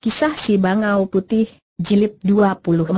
Kisah si Bangau Putih, Jilid 24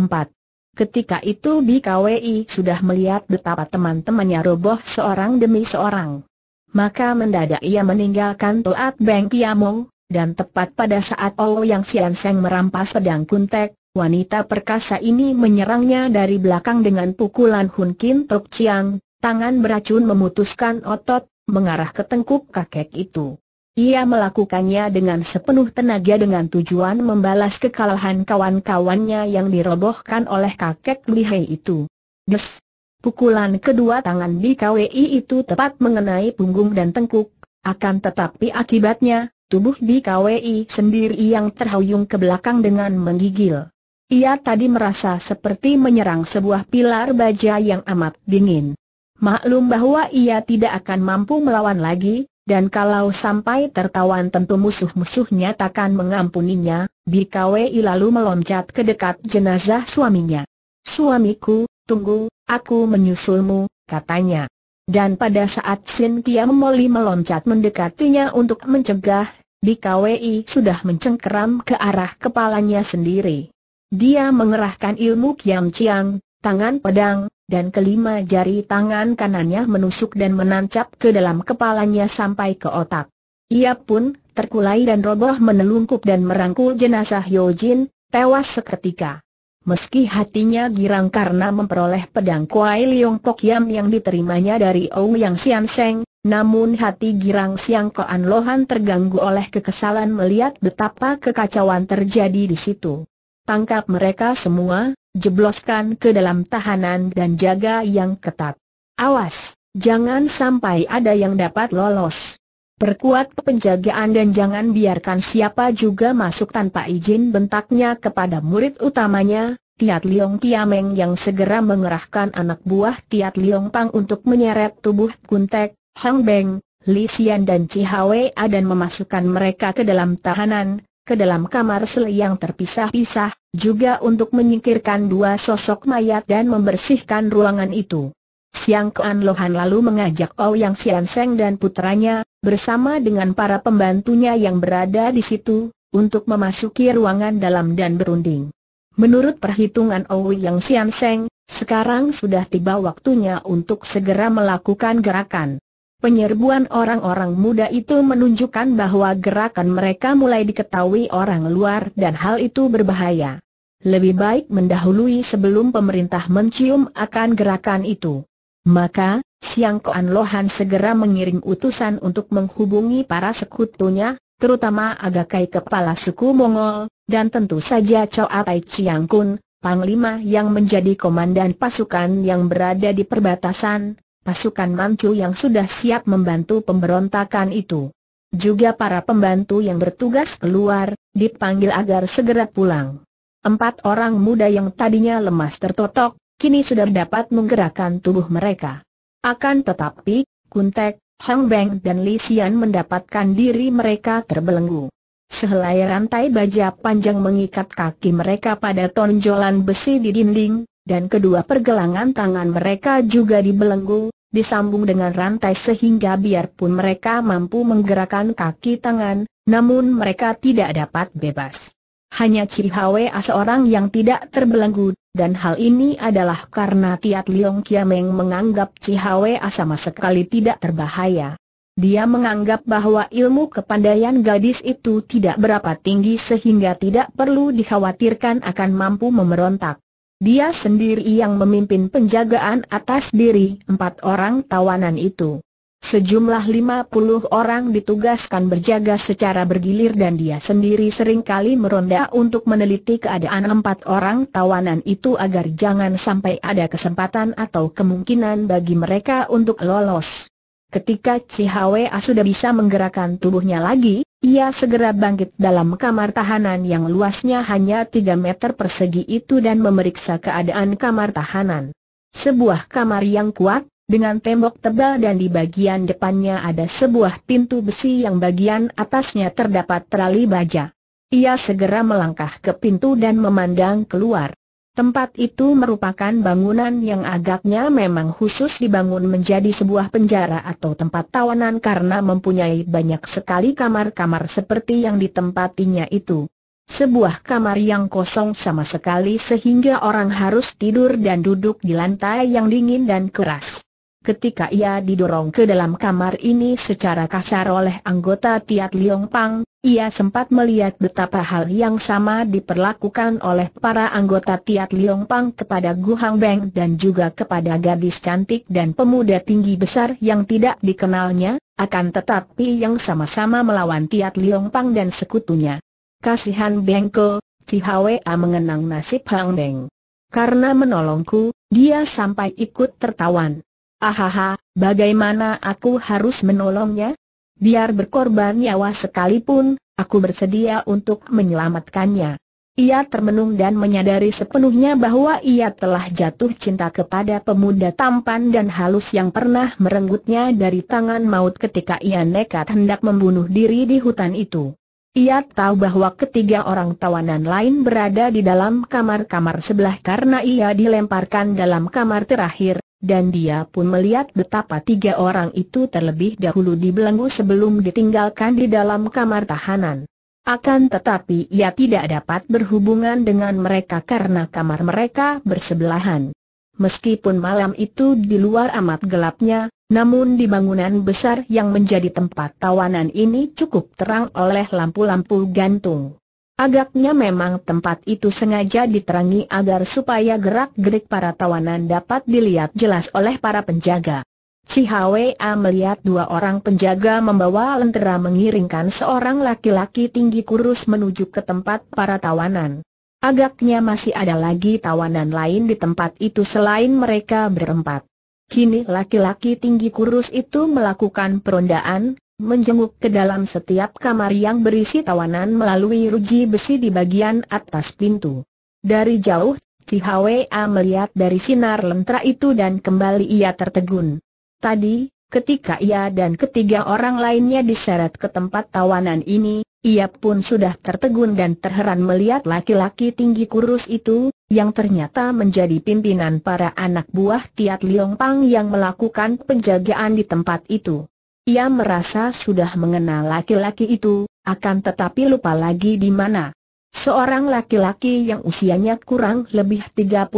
Ketika itu BKWI sudah melihat betapa teman-temannya roboh seorang demi seorang. Maka mendadak ia meninggalkan Toat Beng Kiamong, dan tepat pada saat Olo oh Yang Sian Seng merampas pedang kuntek, wanita perkasa ini menyerangnya dari belakang dengan pukulan Hun Kin Tok Chiang, tangan beracun memutuskan otot, mengarah ke tengkuk kakek itu. Ia melakukannya dengan sepenuh tenaga dengan tujuan membalas kekalahan kawan-kawannya yang dirobohkan oleh kakek Lihei itu. Des! Pukulan kedua tangan di KWI itu tepat mengenai punggung dan tengkuk, akan tetapi akibatnya, tubuh di KWI sendiri yang terhuyung ke belakang dengan menggigil. Ia tadi merasa seperti menyerang sebuah pilar baja yang amat dingin. Maklum bahwa ia tidak akan mampu melawan lagi, dan kalau sampai tertawan tentu musuh-musuhnya takkan mengampuninya, Bikawei lalu meloncat ke dekat jenazah suaminya. Suamiku, tunggu, aku menyusulmu, katanya. Dan pada saat Sin Kiam Moli meloncat mendekatinya untuk mencegah, Bikawei sudah mencengkeram ke arah kepalanya sendiri. Dia mengerahkan ilmu Kiam Chiang, tangan pedang, dan kelima jari tangan kanannya menusuk dan menancap ke dalam kepalanya sampai ke otak. Ia pun terkulai dan roboh menelungkup dan merangkul jenazah Yojin, tewas seketika. Meski hatinya girang karena memperoleh pedang Kuai Liong Pok Yam yang diterimanya dari Ouyang Yang Sian Seng, namun hati girang Siang Koan Lohan terganggu oleh kekesalan melihat betapa kekacauan terjadi di situ. Tangkap mereka semua, jebloskan ke dalam tahanan dan jaga yang ketat. Awas, jangan sampai ada yang dapat lolos. Perkuat penjagaan dan jangan biarkan siapa juga masuk tanpa izin bentaknya kepada murid utamanya, Tiat Liong Tiameng yang segera mengerahkan anak buah Tiat Liong Pang untuk menyeret tubuh Kuntek, Hang Beng, Li Xian dan Cihawei dan memasukkan mereka ke dalam tahanan, ke dalam kamar sel yang terpisah-pisah, juga untuk menyingkirkan dua sosok mayat dan membersihkan ruangan itu. Siang Kean Lohan lalu mengajak Ouyang Sian Seng dan putranya, bersama dengan para pembantunya yang berada di situ, untuk memasuki ruangan dalam dan berunding. Menurut perhitungan Ouyang Sian Seng, sekarang sudah tiba waktunya untuk segera melakukan gerakan. Penyerbuan orang-orang muda itu menunjukkan bahwa gerakan mereka mulai diketahui orang luar dan hal itu berbahaya. Lebih baik mendahului sebelum pemerintah mencium akan gerakan itu. Maka, Siang Koan Lohan segera mengirim utusan untuk menghubungi para sekutunya, terutama Agakai Kepala Suku Mongol, dan tentu saja Choa Tai Chiang Kun, Panglima yang menjadi komandan pasukan yang berada di perbatasan, pasukan Manchu yang sudah siap membantu pemberontakan itu. Juga para pembantu yang bertugas keluar, dipanggil agar segera pulang. Empat orang muda yang tadinya lemas tertotok, kini sudah dapat menggerakkan tubuh mereka. Akan tetapi, Kuntek, Hang Beng dan Li Xian mendapatkan diri mereka terbelenggu. Sehelai rantai baja panjang mengikat kaki mereka pada tonjolan besi di dinding, dan kedua pergelangan tangan mereka juga dibelenggu, disambung dengan rantai sehingga biarpun mereka mampu menggerakkan kaki tangan, namun mereka tidak dapat bebas. Hanya Cihawe seorang yang tidak terbelenggu, dan hal ini adalah karena Tiat Liong Kiameng menganggap Cihawe sama sekali tidak terbahaya. Dia menganggap bahwa ilmu kepandaian gadis itu tidak berapa tinggi sehingga tidak perlu dikhawatirkan akan mampu memberontak. Dia sendiri yang memimpin penjagaan atas diri empat orang tawanan itu. Sejumlah lima puluh orang ditugaskan berjaga secara bergilir dan dia sendiri seringkali meronda untuk meneliti keadaan empat orang tawanan itu agar jangan sampai ada kesempatan atau kemungkinan bagi mereka untuk lolos. Ketika Chihwa sudah bisa menggerakkan tubuhnya lagi, ia segera bangkit dalam kamar tahanan yang luasnya hanya 3 meter persegi itu dan memeriksa keadaan kamar tahanan. Sebuah kamar yang kuat, dengan tembok tebal dan di bagian depannya ada sebuah pintu besi yang bagian atasnya terdapat terali baja. Ia segera melangkah ke pintu dan memandang keluar. Tempat itu merupakan bangunan yang agaknya memang khusus dibangun menjadi sebuah penjara atau tempat tawanan karena mempunyai banyak sekali kamar-kamar seperti yang ditempatinya itu. Sebuah kamar yang kosong sama sekali sehingga orang harus tidur dan duduk di lantai yang dingin dan keras. Ketika ia didorong ke dalam kamar ini secara kasar oleh anggota Tiat Liong Pang, ia sempat melihat betapa hal yang sama diperlakukan oleh para anggota Tiat Liong Pang kepada Gu Hang Beng dan juga kepada gadis cantik dan pemuda tinggi besar yang tidak dikenalnya, akan tetapi yang sama-sama melawan Tiat Liong Pang dan sekutunya. Kasihan Bengko, Cihawea mengenang nasib Hang Beng. Karena menolongku, dia sampai ikut tertawan. Ahaha, bagaimana aku harus menolongnya? Biar berkorban nyawa sekalipun, aku bersedia untuk menyelamatkannya. Ia termenung dan menyadari sepenuhnya bahwa ia telah jatuh cinta kepada pemuda tampan dan halus yang pernah merenggutnya dari tangan maut ketika ia nekat hendak membunuh diri di hutan itu. Ia tahu bahwa ketiga orang tawanan lain berada di dalam kamar-kamar sebelah karena ia dilemparkan dalam kamar terakhir, dan dia pun melihat betapa tiga orang itu terlebih dahulu dibelenggu sebelum ditinggalkan di dalam kamar tahanan. Akan tetapi ia tidak dapat berhubungan dengan mereka karena kamar mereka bersebelahan. Meskipun malam itu di luar amat gelapnya, namun di bangunan besar yang menjadi tempat tawanan ini cukup terang oleh lampu-lampu gantung. Agaknya memang tempat itu sengaja diterangi agar supaya gerak-gerik para tawanan dapat dilihat jelas oleh para penjaga. Cihwea melihat dua orang penjaga membawa lentera mengiringkan seorang laki-laki tinggi kurus menuju ke tempat para tawanan. Agaknya masih ada lagi tawanan lain di tempat itu selain mereka berempat. Kini laki-laki tinggi kurus itu melakukan perondaan, menjenguk ke dalam setiap kamar yang berisi tawanan melalui ruji besi di bagian atas pintu. Dari jauh, Cihwa melihat dari sinar lentera itu dan kembali ia tertegun. Tadi, ketika ia dan ketiga orang lainnya diseret ke tempat tawanan ini, ia pun sudah tertegun dan terheran melihat laki-laki tinggi kurus itu, yang ternyata menjadi pimpinan para anak buah Tiat Liong Pang yang melakukan penjagaan di tempat itu. Ia merasa sudah mengenal laki-laki itu, akan tetapi lupa lagi di mana. Seorang laki-laki yang usianya kurang lebih 35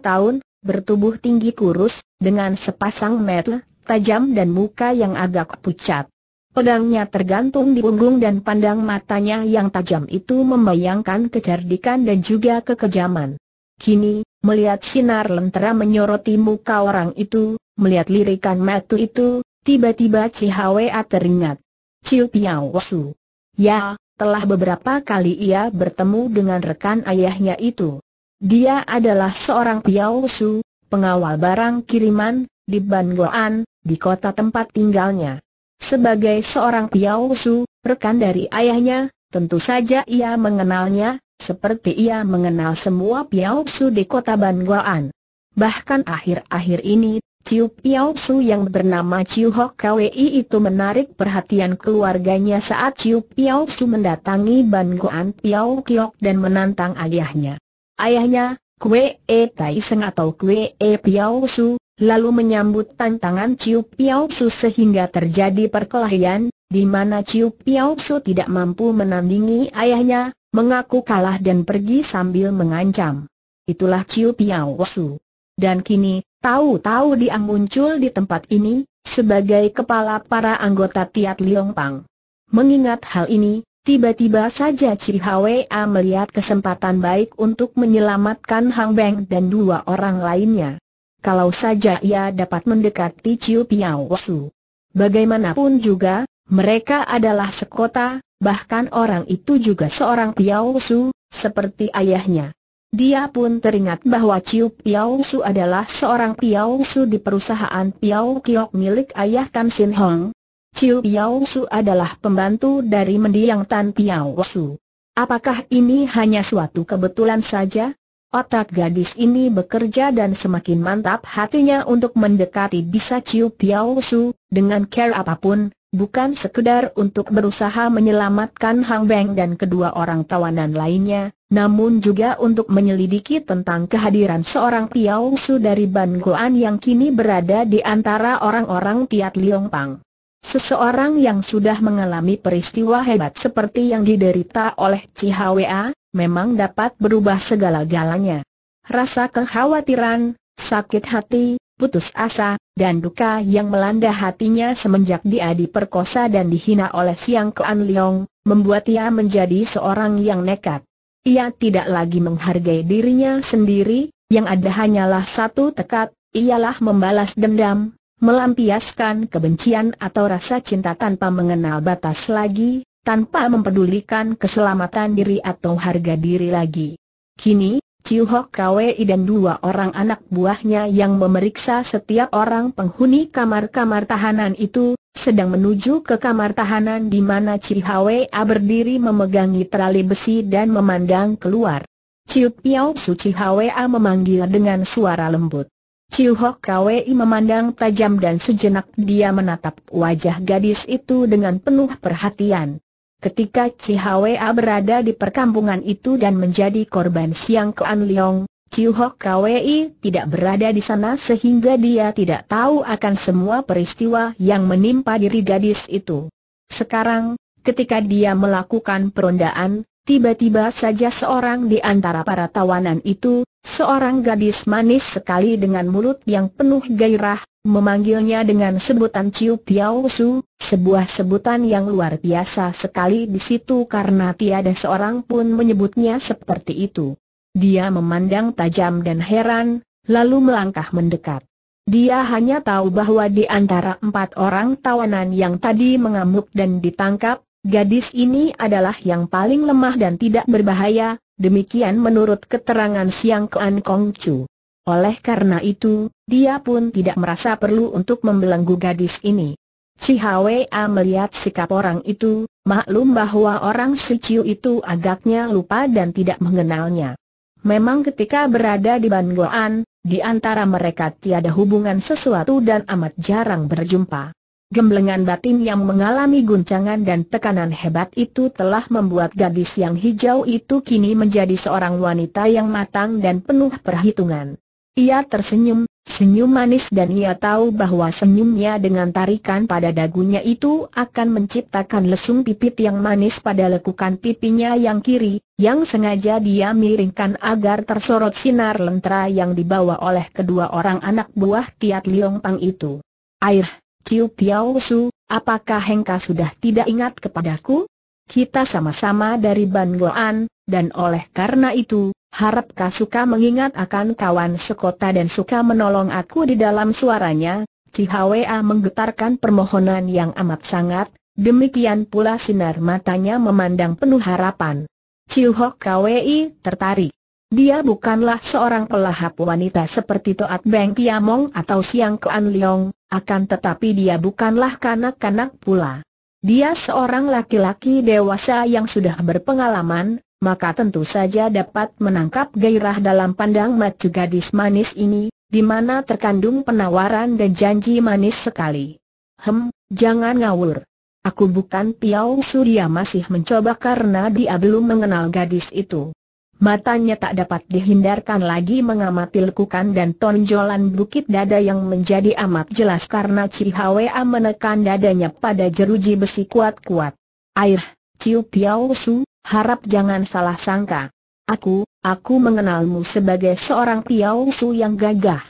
tahun, bertubuh tinggi kurus, dengan sepasang mata tajam dan muka yang agak pucat. Pedangnya tergantung di punggung dan pandang matanya yang tajam itu membayangkan kecerdikan dan juga kekejaman. Kini, melihat sinar lentera menyoroti muka orang itu, melihat lirikan mata itu, Tiba-tiba Chihwa teringat. Ciu Piao Wasu. Ya, telah beberapa kali ia bertemu dengan rekan ayahnya itu. Dia adalah seorang Piao Wasu, pengawal barang kiriman, di Bangoan, di kota tempat tinggalnya. Sebagai seorang Piao Su, rekan dari ayahnya, tentu saja ia mengenalnya, seperti ia mengenal semua Piao Su di kota Bangoan. Bahkan akhir-akhir ini Ciu Piao Su yang bernama Ciu Hok Kwei itu menarik perhatian keluarganya saat Ciu Piao Su mendatangi Ban Goan Piao Kiok dan menantang ayahnya. Ayahnya, Kue E Tai Seng atau Kue E Piao Su, lalu menyambut tantangan Ciu Piao Su sehingga terjadi perkelahian, di mana Ciu Piao Su tidak mampu menandingi ayahnya, mengaku kalah dan pergi sambil mengancam. Itulah Ciu Piao Su. Dan kini, Tahu-tahu dia muncul di tempat ini, sebagai kepala para anggota Tiat Liong Pang. Mengingat hal ini, tiba-tiba saja Chi Hwa melihat kesempatan baik untuk menyelamatkan Hang Beng dan dua orang lainnya. Kalau saja ia dapat mendekati Chiu Piao Su. Bagaimanapun juga, mereka adalah sekota, bahkan orang itu juga seorang Piao Su, seperti ayahnya. Dia pun teringat bahwa Chiu Piao Su adalah seorang Piao Su di perusahaan Piao Kiok milik ayah Tan Sin Hong. Chiu Piao Su adalah pembantu dari mendiang Tan Piao Su. Apakah ini hanya suatu kebetulan saja? Otak gadis ini bekerja dan semakin mantap hatinya untuk mendekati bisa Chiu Piao Su, dengan care apapun, bukan sekedar untuk berusaha menyelamatkan Hang Beng dan kedua orang tawanan lainnya, namun juga untuk menyelidiki tentang kehadiran seorang Piao Su dari Ban Goan yang kini berada di antara orang-orang Tiat Liong Pang. Seseorang yang sudah mengalami peristiwa hebat seperti yang diderita oleh Cihwa, memang dapat berubah segala-galanya. Rasa kekhawatiran, sakit hati, putus asa, dan duka yang melanda hatinya semenjak dia diperkosa dan dihina oleh Siang Kean Leong, membuat ia menjadi seorang yang nekat. Ia tidak lagi menghargai dirinya sendiri, yang ada hanyalah satu tekad, ialah membalas dendam, melampiaskan kebencian atau rasa cinta tanpa mengenal batas lagi, tanpa mempedulikan keselamatan diri atau harga diri lagi. Kini, Chiu Hok Kwei dan dua orang anak buahnya yang memeriksa setiap orang penghuni kamar-kamar tahanan itu, sedang menuju ke kamar tahanan di mana A berdiri memegangi terali besi dan memandang keluar. Ciu Piao Su A memanggil dengan suara lembut. Ciu Hok Kwei memandang tajam dan sejenak dia menatap wajah gadis itu dengan penuh perhatian. Ketika A berada di perkampungan itu dan menjadi korban Siang Kuan Leong, Chiu Hok Kwei tidak berada di sana sehingga dia tidak tahu akan semua peristiwa yang menimpa diri gadis itu. Sekarang, ketika dia melakukan perondaan, tiba-tiba saja seorang di antara para tawanan itu, seorang gadis manis sekali dengan mulut yang penuh gairah, memanggilnya dengan sebutan Chiu Piao Su, sebuah sebutan yang luar biasa sekali di situ karena tiada seorang pun menyebutnya seperti itu. Dia memandang tajam dan heran, lalu melangkah mendekat. Dia hanya tahu bahwa di antara empat orang tawanan yang tadi mengamuk dan ditangkap, gadis ini adalah yang paling lemah dan tidak berbahaya, demikian menurut keterangan Siang Kean Kong Chu. Oleh karena itu, dia pun tidak merasa perlu untuk membelenggu gadis ini. Cihwa melihat sikap orang itu, maklum bahwa orang Chiu itu agaknya lupa dan tidak mengenalnya. Memang ketika berada di Bangoan, di antara mereka tiada hubungan sesuatu dan amat jarang berjumpa. Gemblengan batin yang mengalami guncangan dan tekanan hebat itu telah membuat gadis yang hijau itu kini menjadi seorang wanita yang matang dan penuh perhitungan. Ia tersenyum, senyum manis dan ia tahu bahwa senyumnya dengan tarikan pada dagunya itu akan menciptakan lesung pipit yang manis pada lekukan pipinya yang kiri, yang sengaja dia miringkan agar tersorot sinar lentera yang dibawa oleh kedua orang anak buah Kiat Liong Pang itu. Air, Ciu Piao Su, apakah Hengka sudah tidak ingat kepadaku? Kita sama-sama dari Ban Goan, dan oleh karena itu, harap kau suka mengingat akan kawan sekota dan suka menolong aku di dalam suaranya, Cihwa menggetarkan permohonan yang amat sangat, demikian pula sinar matanya memandang penuh harapan. Ciuhok Kwi tertarik. Dia bukanlah seorang pelahap wanita seperti Toat Beng Kiamong atau Siang Kuan Leong, akan tetapi dia bukanlah kanak-kanak pula. Dia seorang laki-laki dewasa yang sudah berpengalaman, maka tentu saja dapat menangkap gairah dalam pandang maju gadis manis ini, di mana terkandung penawaran dan janji manis sekali. Hem, jangan ngawur. Aku bukan Piau Surya masih mencoba karena dia belum mengenal gadis itu. Matanya tak dapat dihindarkan lagi mengamati lekukan dan tonjolan bukit dada yang menjadi amat jelas karena ciri Hwa menekan dadanya pada jeruji besi kuat-kuat. Air, Ciu Piau Su, harap jangan salah sangka. Aku, aku mengenalmu sebagai seorang Piao Su yang gagah.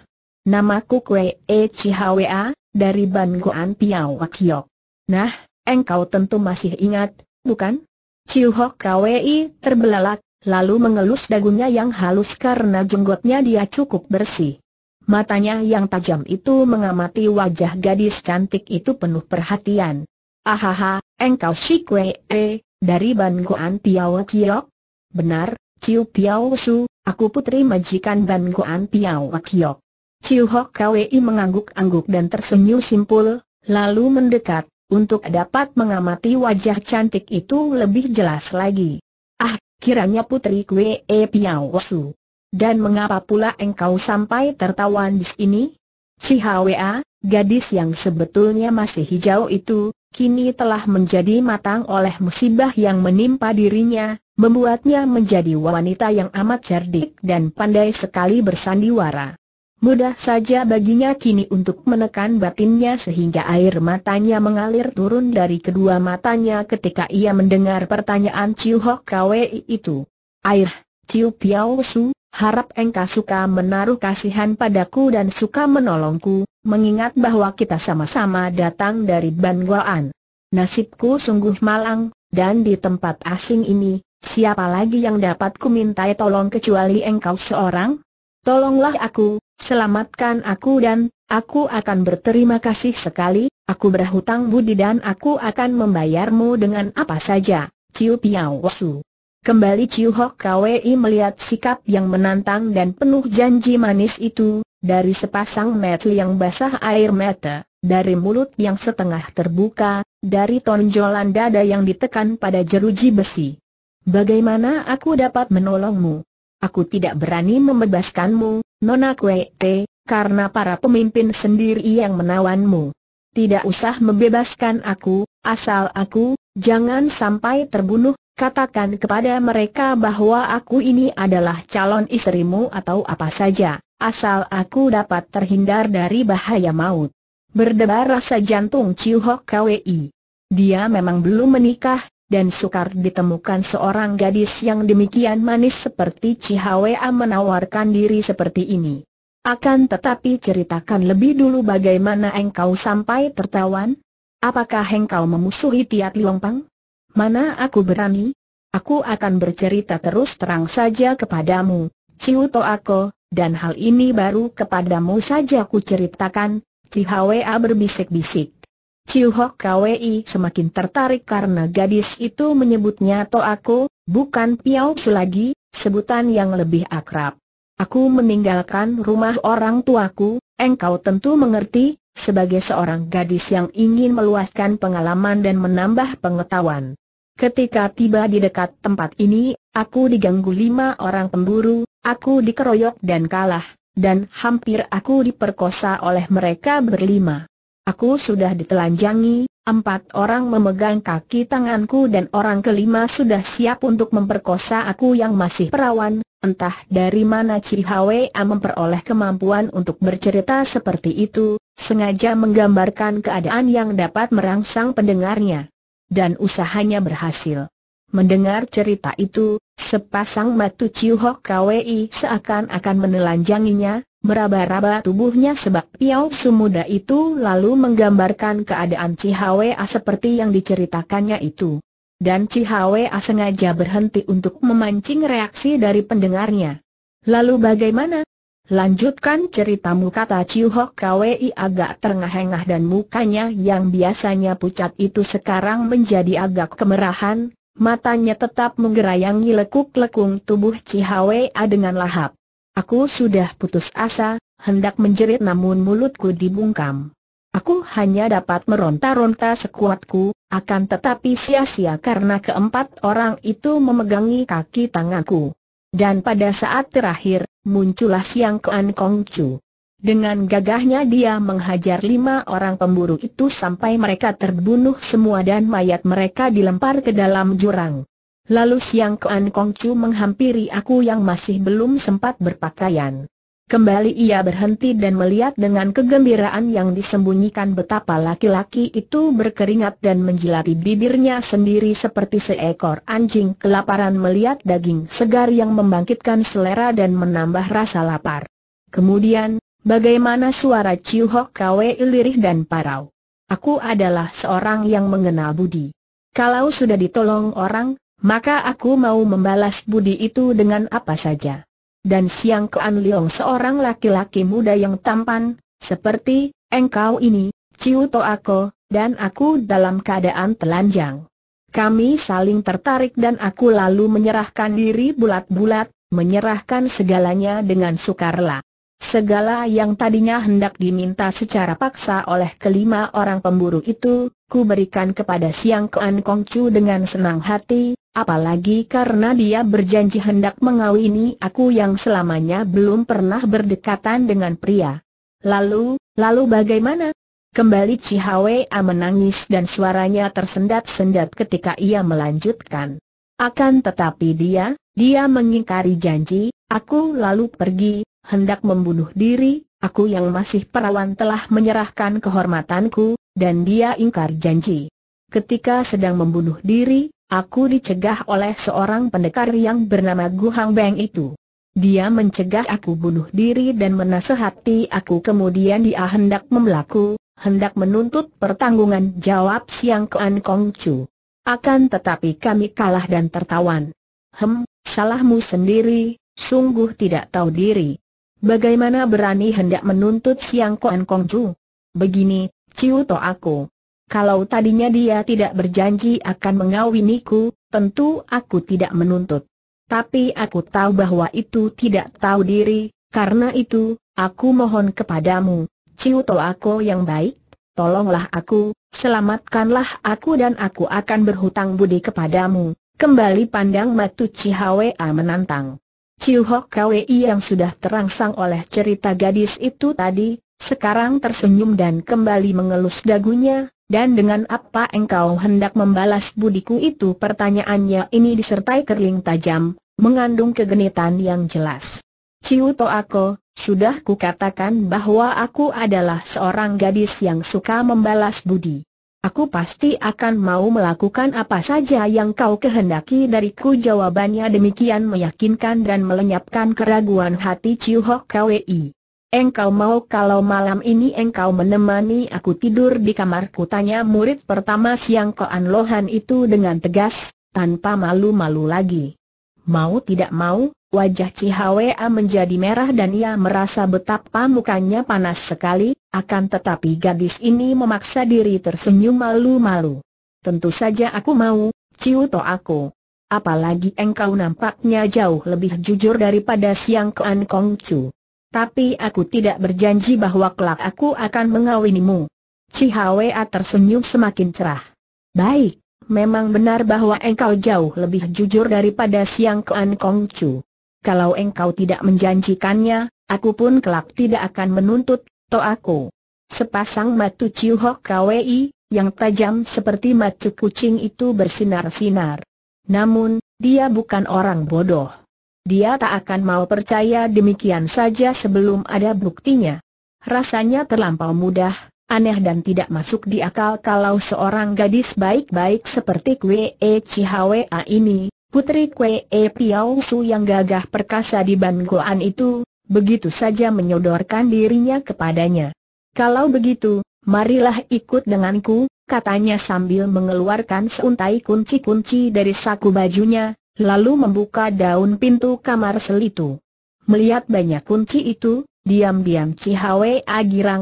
Namaku Kwe E Chihwa, dari Ban Goan Piao Nah, engkau tentu masih ingat, bukan? Chiu Hok terbelalak, lalu mengelus dagunya yang halus karena jenggotnya dia cukup bersih. Matanya yang tajam itu mengamati wajah gadis cantik itu penuh perhatian. Ahaha, engkau si kue, E, dari Ban Goan Piao Kiok? Benar, Ciu Piao Su, aku putri majikan Ban Goan Piao Kiok. Ciu Hok Kwei mengangguk-angguk dan tersenyum simpul, lalu mendekat, untuk dapat mengamati wajah cantik itu lebih jelas lagi. Ah, kiranya putri e Piao Su. Dan mengapa pula engkau sampai tertawan di sini? Cihwa, gadis yang sebetulnya masih hijau itu, kini telah menjadi matang oleh musibah yang menimpa dirinya, membuatnya menjadi wanita yang amat cerdik dan pandai sekali bersandiwara. Mudah saja baginya kini untuk menekan batinnya sehingga air matanya mengalir turun dari kedua matanya ketika ia mendengar pertanyaan Ciu Hok Kwei itu. Air, Ciu Piao Su, harap engkau suka menaruh kasihan padaku dan suka menolongku, mengingat bahwa kita sama-sama datang dari Banguan. Nasibku sungguh malang, dan di tempat asing ini, siapa lagi yang dapat kumintai tolong kecuali engkau seorang? Tolonglah aku, selamatkan aku dan Aku akan berterima kasih sekali, aku berhutang budi dan aku akan membayarmu dengan apa saja, Ciu Piao Su. Kembali Ciu Hok Kwei melihat sikap yang menantang dan penuh janji manis itu, dari sepasang mata yang basah air mata, dari mulut yang setengah terbuka, dari tonjolan dada yang ditekan pada jeruji besi. Bagaimana aku dapat menolongmu? Aku tidak berani membebaskanmu, Nona karena para pemimpin sendiri yang menawanmu. Tidak usah membebaskan aku, asal aku, jangan sampai terbunuh, katakan kepada mereka bahwa aku ini adalah calon istrimu atau apa saja asal aku dapat terhindar dari bahaya maut. Berdebar rasa jantung Chiu Hok Kwei. Dia memang belum menikah, dan sukar ditemukan seorang gadis yang demikian manis seperti Cihawa menawarkan diri seperti ini. Akan tetapi ceritakan lebih dulu bagaimana engkau sampai tertawan? Apakah engkau memusuhi Tiat Pang? Mana aku berani? Aku akan bercerita terus terang saja kepadamu, Ciu Toako, dan hal ini baru kepadamu saja ku ceritakan, Cihawa berbisik-bisik. Ciuhok Hok Kwi semakin tertarik karena gadis itu menyebutnya To Aku, bukan Piao selagi, sebutan yang lebih akrab. Aku meninggalkan rumah orang tuaku, engkau tentu mengerti, sebagai seorang gadis yang ingin meluaskan pengalaman dan menambah pengetahuan. Ketika tiba di dekat tempat ini, aku diganggu lima orang pemburu, aku dikeroyok dan kalah, dan hampir aku diperkosa oleh mereka berlima. Aku sudah ditelanjangi, empat orang memegang kaki tanganku dan orang kelima sudah siap untuk memperkosa aku yang masih perawan, Entah dari mana Ciri Hwa memperoleh kemampuan untuk bercerita seperti itu, sengaja menggambarkan keadaan yang dapat merangsang pendengarnya dan usahanya berhasil. Mendengar cerita itu, sepasang matu Ciu Hok Kwei seakan-akan menelanjanginya, meraba-raba tubuhnya sebab Piao Sumuda itu lalu menggambarkan keadaan Cihawea seperti yang diceritakannya itu. Dan Cihawea sengaja berhenti untuk memancing reaksi dari pendengarnya. Lalu bagaimana? Lanjutkan ceritamu kata Chiu Hok Kwei agak terengah-engah dan mukanya yang biasanya pucat itu sekarang menjadi agak kemerahan, matanya tetap menggerayangi lekuk-lekung tubuh Cihawea dengan lahap. Aku sudah putus asa, hendak menjerit namun mulutku dibungkam. Aku hanya dapat meronta-ronta sekuatku, akan tetapi sia-sia karena keempat orang itu memegangi kaki tanganku. Dan pada saat terakhir, muncullah Siang Kuan Kong Chu. Dengan gagahnya dia menghajar lima orang pemburu itu sampai mereka terbunuh semua dan mayat mereka dilempar ke dalam jurang. Lalu Siang Kuan Kong Chu menghampiri aku yang masih belum sempat berpakaian. Kembali ia berhenti dan melihat dengan kegembiraan yang disembunyikan betapa laki-laki itu berkeringat dan menjilati bibirnya sendiri seperti seekor anjing kelaparan melihat daging segar yang membangkitkan selera dan menambah rasa lapar. Kemudian, bagaimana suara Ciu Hok Kwe Ilirih dan Parau? Aku adalah seorang yang mengenal budi. Kalau sudah ditolong orang, maka aku mau membalas budi itu dengan apa saja. Dan Siang Kean Leong seorang laki-laki muda yang tampan, seperti engkau ini, Ciu To Ako, dan aku dalam keadaan telanjang. Kami saling tertarik dan aku lalu menyerahkan diri bulat-bulat, menyerahkan segalanya dengan sukarela. Segala yang tadinya hendak diminta secara paksa oleh kelima orang pemburu itu, ku berikan kepada Siang Kean Kongcu dengan senang hati, apalagi karena dia berjanji hendak mengawini aku yang selamanya belum pernah berdekatan dengan pria. Lalu, lalu bagaimana? Kembali Cihawea menangis dan suaranya tersendat-sendat ketika ia melanjutkan. Akan tetapi dia, dia mengingkari janji, aku lalu pergi, hendak membunuh diri, aku yang masih perawan telah menyerahkan kehormatanku, dan dia ingkar janji. Ketika sedang membunuh diri, Aku dicegah oleh seorang pendekar yang bernama Gu Hang Beng itu. Dia mencegah aku bunuh diri dan menasehati aku kemudian dia hendak memelaku, hendak menuntut pertanggungan jawab Siang Kean Kong Chu. Akan tetapi kami kalah dan tertawan. Hem, salahmu sendiri, sungguh tidak tahu diri. Bagaimana berani hendak menuntut Siang Kean Kong Chu? Begini, Ciu to aku. Kalau tadinya dia tidak berjanji akan mengawiniku, tentu aku tidak menuntut. Tapi aku tahu bahwa itu tidak tahu diri, karena itu, aku mohon kepadamu, Ciuto aku yang baik, tolonglah aku, selamatkanlah aku dan aku akan berhutang budi kepadamu. Kembali pandang Matu A menantang. Ciu Hok yang sudah terangsang oleh cerita gadis itu tadi, sekarang tersenyum dan kembali mengelus dagunya, dan dengan apa engkau hendak membalas budiku itu pertanyaannya ini disertai kerling tajam, mengandung kegenitan yang jelas. Ciu aku, sudah kukatakan bahwa aku adalah seorang gadis yang suka membalas budi. Aku pasti akan mau melakukan apa saja yang kau kehendaki dariku jawabannya demikian meyakinkan dan melenyapkan keraguan hati Ciu Hok Kwei. Engkau mau kalau malam ini engkau menemani aku tidur di kamarku tanya murid pertama siang Koan Lohan itu dengan tegas, tanpa malu-malu lagi. Mau tidak mau, wajah Cihwa menjadi merah dan ia merasa betapa mukanya panas sekali, akan tetapi gadis ini memaksa diri tersenyum malu-malu. Tentu saja aku mau, Ciuto aku. Apalagi engkau nampaknya jauh lebih jujur daripada Siang Koan Kongcu. Tapi aku tidak berjanji bahwa kelak aku akan mengawinimu. Cihawea tersenyum semakin cerah. Baik, memang benar bahwa engkau jauh lebih jujur daripada Siang kean Kongcu. Kalau engkau tidak menjanjikannya, aku pun kelak tidak akan menuntut, to aku. Sepasang matu Ciu Hok Kwei, yang tajam seperti mata kucing itu bersinar-sinar. Namun, dia bukan orang bodoh. Dia tak akan mau percaya demikian saja sebelum ada buktinya. Rasanya terlampau mudah, aneh dan tidak masuk di akal kalau seorang gadis baik-baik seperti Kwe E Chihwa ini, putri Kwe E Piao Su yang gagah perkasa di Bangkoan itu, begitu saja menyodorkan dirinya kepadanya. Kalau begitu, marilah ikut denganku, katanya sambil mengeluarkan seuntai kunci-kunci dari saku bajunya, lalu membuka daun pintu kamar selitu. Melihat banyak kunci itu, diam-diam Chi Hwe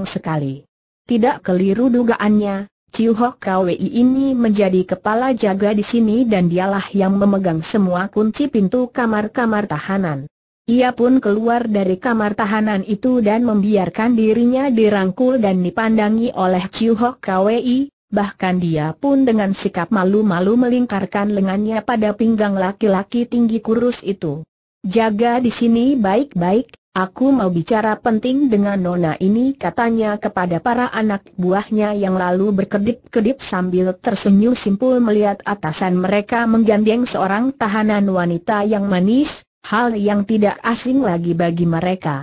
sekali. Tidak keliru dugaannya, Ciu Hok Kwei ini menjadi kepala jaga di sini dan dialah yang memegang semua kunci pintu kamar-kamar tahanan. Ia pun keluar dari kamar tahanan itu dan membiarkan dirinya dirangkul dan dipandangi oleh Ciu Hok Kwei, Bahkan dia pun dengan sikap malu-malu melingkarkan lengannya pada pinggang laki-laki tinggi kurus itu. Jaga di sini baik-baik, aku mau bicara penting dengan nona ini katanya kepada para anak buahnya yang lalu berkedip-kedip sambil tersenyum simpul melihat atasan mereka menggandeng seorang tahanan wanita yang manis, hal yang tidak asing lagi bagi mereka.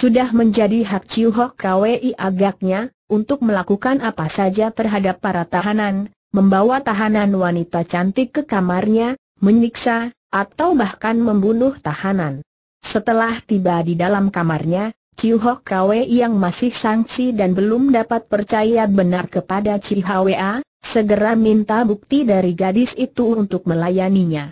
Sudah menjadi hak Chiu Hok Kwei agaknya, untuk melakukan apa saja terhadap para tahanan, membawa tahanan wanita cantik ke kamarnya, menyiksa, atau bahkan membunuh tahanan. Setelah tiba di dalam kamarnya, Chiu Hok yang masih sangsi dan belum dapat percaya benar kepada Chi Hwa, segera minta bukti dari gadis itu untuk melayaninya.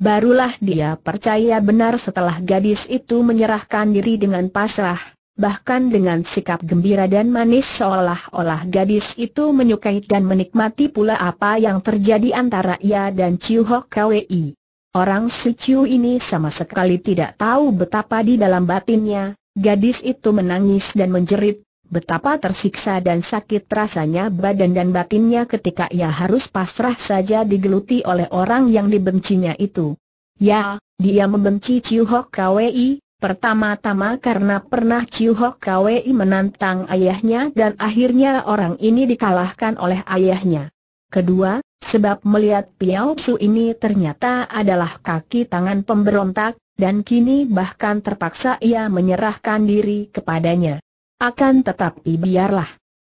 Barulah dia percaya benar setelah gadis itu menyerahkan diri dengan pasrah, bahkan dengan sikap gembira dan manis seolah-olah gadis itu menyukai dan menikmati pula apa yang terjadi antara ia dan Chiu Hok Kwei. Orang si Chiu ini sama sekali tidak tahu betapa di dalam batinnya, gadis itu menangis dan menjerit, Betapa tersiksa dan sakit rasanya badan dan batinnya ketika ia harus pasrah saja digeluti oleh orang yang dibencinya itu. Ya, dia membenci Chiu Hok Kwei, pertama-tama karena pernah Chiu Hok Kwei menantang ayahnya dan akhirnya orang ini dikalahkan oleh ayahnya. Kedua, sebab melihat Piao Su ini ternyata adalah kaki tangan pemberontak, dan kini bahkan terpaksa ia menyerahkan diri kepadanya. Akan tetapi biarlah.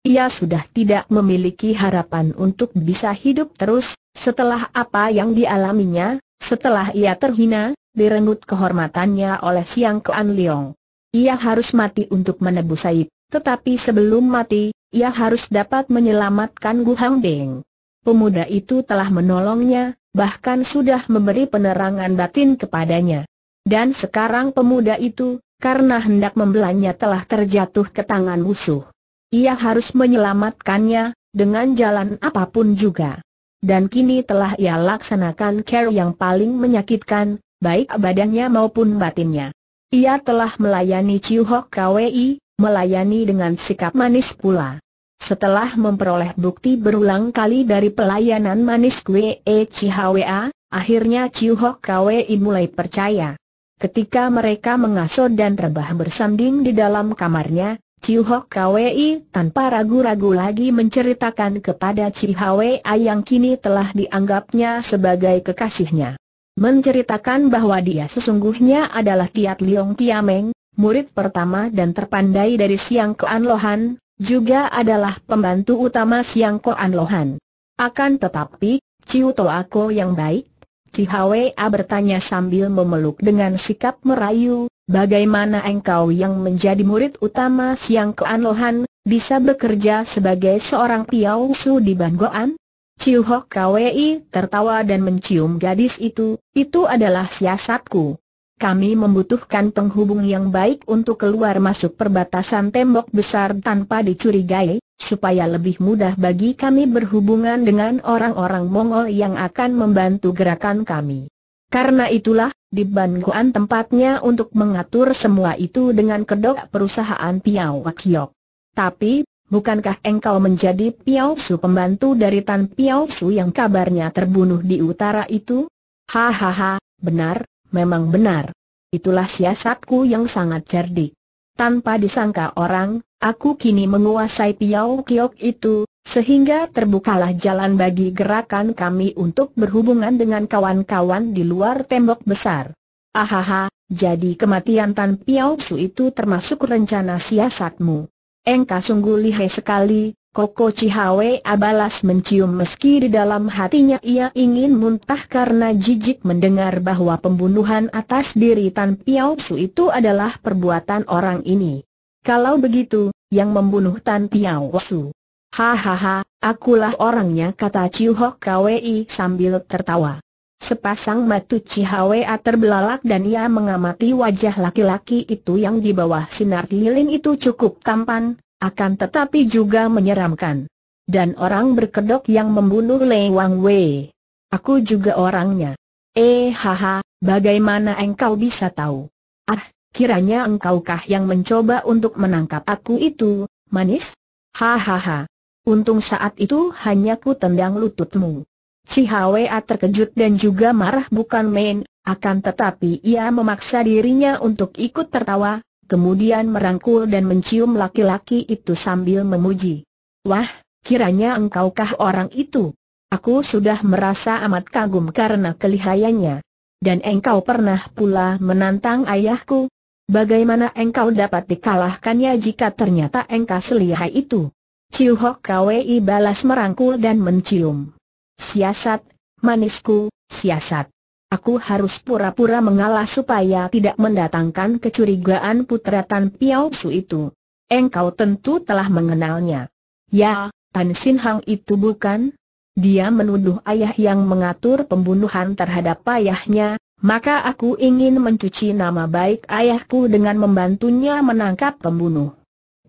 Ia sudah tidak memiliki harapan untuk bisa hidup terus, setelah apa yang dialaminya, setelah ia terhina, direnggut kehormatannya oleh Siang Kuan Leong. Ia harus mati untuk menebus aib, tetapi sebelum mati, ia harus dapat menyelamatkan Gu Hang Beng. Pemuda itu telah menolongnya, bahkan sudah memberi penerangan batin kepadanya. Dan sekarang pemuda itu, karena hendak membelanya telah terjatuh ke tangan musuh. Ia harus menyelamatkannya, dengan jalan apapun juga. Dan kini telah ia laksanakan care yang paling menyakitkan, baik badannya maupun batinnya. Ia telah melayani Chiu Hok Kwei, melayani dengan sikap manis pula. Setelah memperoleh bukti berulang kali dari pelayanan manis Kwei Chihwa, akhirnya Chiu Hok Kwei mulai percaya. Ketika mereka mengasuh dan rebah bersanding di dalam kamarnya, Ciu Hok Kwei tanpa ragu-ragu lagi menceritakan kepada Ci Hwei yang kini telah dianggapnya sebagai kekasihnya. Menceritakan bahwa dia sesungguhnya adalah Kiat Liong Tiameng, murid pertama dan terpandai dari Siang Koan Lohan, juga adalah pembantu utama Siang Koan Lohan. Akan tetapi, Ciu Toako yang baik, Chihwa bertanya sambil memeluk dengan sikap merayu, bagaimana engkau yang menjadi murid utama Siang keanlohan bisa bekerja sebagai seorang piau su di Banggoan? Chiu Hok Kwei tertawa dan mencium gadis itu, itu adalah siasatku kami membutuhkan penghubung yang baik untuk keluar masuk perbatasan tembok besar tanpa dicurigai, supaya lebih mudah bagi kami berhubungan dengan orang-orang Mongol yang akan membantu gerakan kami. Karena itulah, di Banguan tempatnya untuk mengatur semua itu dengan kedok perusahaan Piao Wakiok. Tapi, bukankah engkau menjadi Piao Su pembantu dari Tan Piao Su yang kabarnya terbunuh di utara itu? Hahaha, benar, memang benar. Itulah siasatku yang sangat cerdik. Tanpa disangka orang, aku kini menguasai Piau Kiok itu, sehingga terbukalah jalan bagi gerakan kami untuk berhubungan dengan kawan-kawan di luar tembok besar. Ahaha, jadi kematian Tan Piau Su itu termasuk rencana siasatmu. Engka sungguh lihai sekali, Koko Cihawe abalas mencium meski di dalam hatinya ia ingin muntah karena jijik mendengar bahwa pembunuhan atas diri Tan Piao Su itu adalah perbuatan orang ini. Kalau begitu, yang membunuh Tan Piao Su. Hahaha, akulah orangnya kata Chiu Hok Kwei sambil tertawa. Sepasang mata Cihawe terbelalak dan ia mengamati wajah laki-laki itu yang di bawah sinar lilin itu cukup tampan, akan tetapi juga menyeramkan. Dan orang berkedok yang membunuh Lei Wang Wei. Aku juga orangnya. Eh haha, bagaimana engkau bisa tahu? Ah, kiranya engkaukah yang mencoba untuk menangkap aku itu, manis? Hahaha. Untung saat itu hanya ku tendang lututmu. Cihawea terkejut dan juga marah bukan main, akan tetapi ia memaksa dirinya untuk ikut tertawa, kemudian merangkul dan mencium laki-laki itu sambil memuji. Wah, kiranya engkaukah orang itu? Aku sudah merasa amat kagum karena kelihayannya. Dan engkau pernah pula menantang ayahku. Bagaimana engkau dapat dikalahkannya jika ternyata engkau selihai itu? Ciu Hok Kwei balas merangkul dan mencium. Siasat, manisku, siasat. Aku harus pura-pura mengalah supaya tidak mendatangkan kecurigaan putra Tan Piao Su itu. Engkau tentu telah mengenalnya. Ya, Tan Sin Hang itu bukan? Dia menuduh ayah yang mengatur pembunuhan terhadap ayahnya, maka aku ingin mencuci nama baik ayahku dengan membantunya menangkap pembunuh.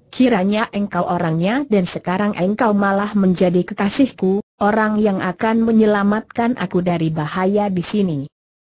Kiranya engkau orangnya dan sekarang engkau malah menjadi kekasihku, orang yang akan menyelamatkan aku dari bahaya di sini.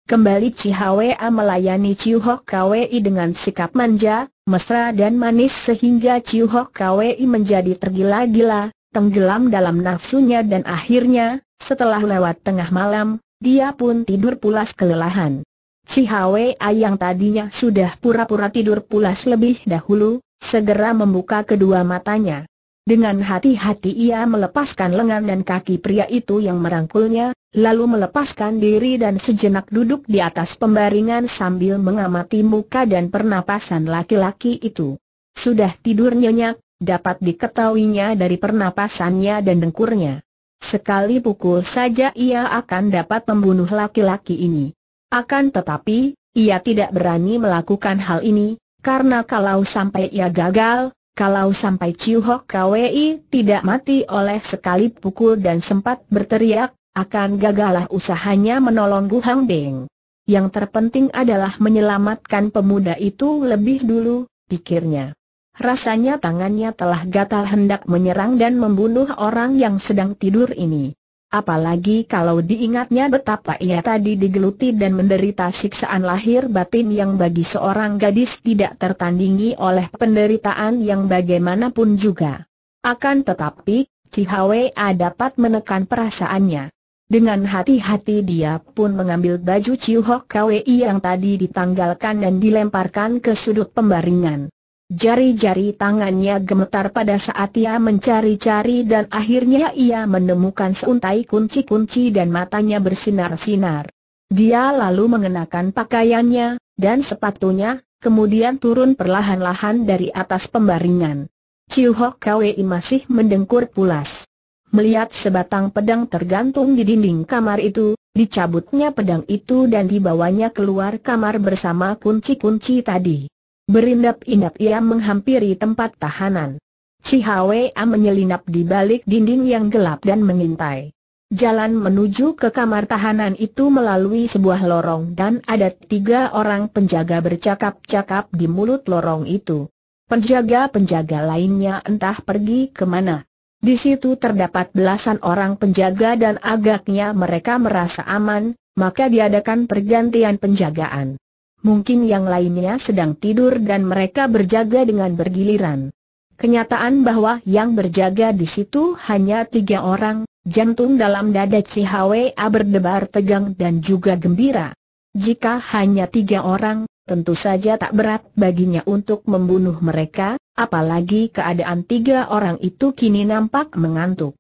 Kembali Cihwa melayani Ciu Hok Kwei dengan sikap manja, mesra dan manis sehingga Ciu Hok Kwei menjadi tergila-gila, tenggelam dalam nafsunya dan akhirnya, setelah lewat tengah malam, dia pun tidur pulas kelelahan. Cihwa yang tadinya sudah pura-pura tidur pulas lebih dahulu, Segera membuka kedua matanya. Dengan hati-hati ia melepaskan lengan dan kaki pria itu yang merangkulnya, lalu melepaskan diri dan sejenak duduk di atas pembaringan sambil mengamati muka dan pernapasan laki-laki itu. Sudah tidur nyenyak, dapat diketahuinya dari pernapasannya dan dengkurnya. Sekali pukul saja ia akan dapat membunuh laki-laki ini. Akan tetapi, ia tidak berani melakukan hal ini, karena kalau sampai ia gagal, kalau sampai Chiu Hok Kwei tidak mati oleh sekali pukul dan sempat berteriak, akan gagalah usahanya menolong Gu Hang Beng. Yang terpenting adalah menyelamatkan pemuda itu lebih dulu, pikirnya. Rasanya tangannya telah gatal hendak menyerang dan membunuh orang yang sedang tidur ini. Apalagi kalau diingatnya betapa ia tadi digeluti dan menderita siksaan lahir batin yang bagi seorang gadis tidak tertandingi oleh penderitaan yang bagaimanapun juga. Akan tetapi, Cihwa dapat menekan perasaannya. Dengan hati-hati dia pun mengambil baju Ciu Hok Kwei yang tadi ditanggalkan dan dilemparkan ke sudut pembaringan. Jari-jari tangannya gemetar pada saat ia mencari-cari dan akhirnya ia menemukan seuntai kunci-kunci dan matanya bersinar-sinar. Dia lalu mengenakan pakaiannya, dan sepatunya, kemudian turun perlahan-lahan dari atas pembaringan. Ciu Hok Kwei masih mendengkur pulas. Melihat sebatang pedang tergantung di dinding kamar itu, dicabutnya pedang itu dan dibawanya keluar kamar bersama kunci-kunci tadi. Berindap-indap ia menghampiri tempat tahanan. Cihawea menyelinap di balik dinding yang gelap dan mengintai. Jalan menuju ke kamar tahanan itu melalui sebuah lorong dan ada tiga orang penjaga bercakap-cakap di mulut lorong itu. Penjaga-penjaga lainnya entah pergi ke mana. Di situ terdapat belasan orang penjaga dan agaknya mereka merasa aman, maka diadakan pergantian penjagaan mungkin yang lainnya sedang tidur dan mereka berjaga dengan bergiliran. Kenyataan bahwa yang berjaga di situ hanya tiga orang, jantung dalam dada Cihawa berdebar tegang dan juga gembira. Jika hanya tiga orang, tentu saja tak berat baginya untuk membunuh mereka, apalagi keadaan tiga orang itu kini nampak mengantuk.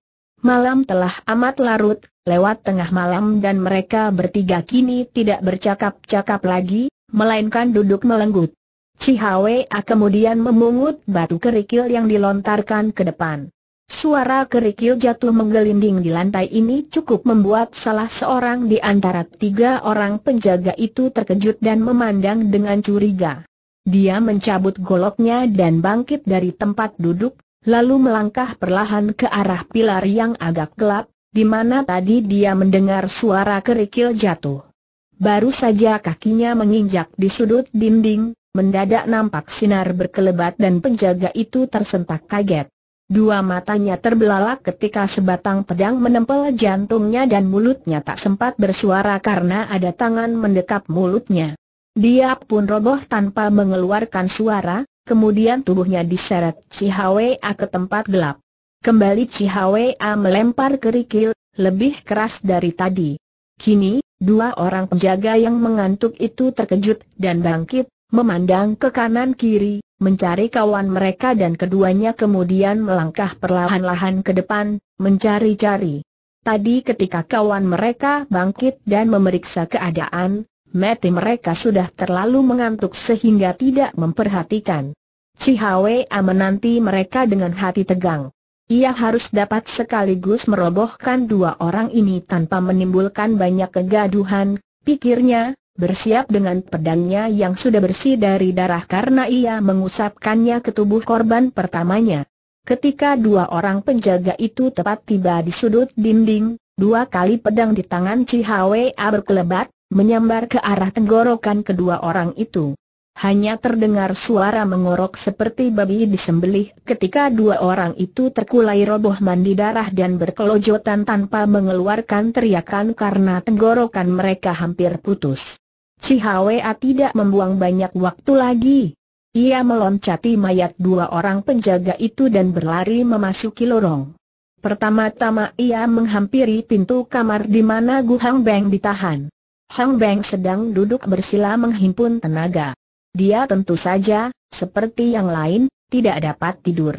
Malam telah amat larut, lewat tengah malam dan mereka bertiga kini tidak bercakap-cakap lagi, melainkan duduk melenggut. Cihawea kemudian memungut batu kerikil yang dilontarkan ke depan. Suara kerikil jatuh menggelinding di lantai ini cukup membuat salah seorang di antara tiga orang penjaga itu terkejut dan memandang dengan curiga. Dia mencabut goloknya dan bangkit dari tempat duduk, lalu melangkah perlahan ke arah pilar yang agak gelap, di mana tadi dia mendengar suara kerikil jatuh. Baru saja kakinya menginjak di sudut dinding, mendadak nampak sinar berkelebat dan penjaga itu tersentak kaget. Dua matanya terbelalak ketika sebatang pedang menempel jantungnya dan mulutnya tak sempat bersuara karena ada tangan mendekap mulutnya. Dia pun roboh tanpa mengeluarkan suara, kemudian tubuhnya diseret Cihawea ke tempat gelap. Kembali Cihawea melempar kerikil, lebih keras dari tadi. Kini, Dua orang penjaga yang mengantuk itu terkejut dan bangkit, memandang ke kanan kiri, mencari kawan mereka dan keduanya kemudian melangkah perlahan-lahan ke depan, mencari-cari. Tadi ketika kawan mereka bangkit dan memeriksa keadaan, mati mereka sudah terlalu mengantuk sehingga tidak memperhatikan. Cihawe menanti mereka dengan hati tegang. Ia harus dapat sekaligus merobohkan dua orang ini tanpa menimbulkan banyak kegaduhan, pikirnya, bersiap dengan pedangnya yang sudah bersih dari darah karena ia mengusapkannya ke tubuh korban pertamanya. Ketika dua orang penjaga itu tepat tiba di sudut dinding, dua kali pedang di tangan Cihwa berkelebat, menyambar ke arah tenggorokan kedua orang itu hanya terdengar suara mengorok seperti babi disembelih ketika dua orang itu terkulai roboh mandi darah dan berkelojotan tanpa mengeluarkan teriakan karena tenggorokan mereka hampir putus. Cihawea tidak membuang banyak waktu lagi. Ia meloncati mayat dua orang penjaga itu dan berlari memasuki lorong. Pertama-tama ia menghampiri pintu kamar di mana Gu Hang Beng ditahan. Hang Beng sedang duduk bersila menghimpun tenaga. Dia tentu saja, seperti yang lain, tidak dapat tidur.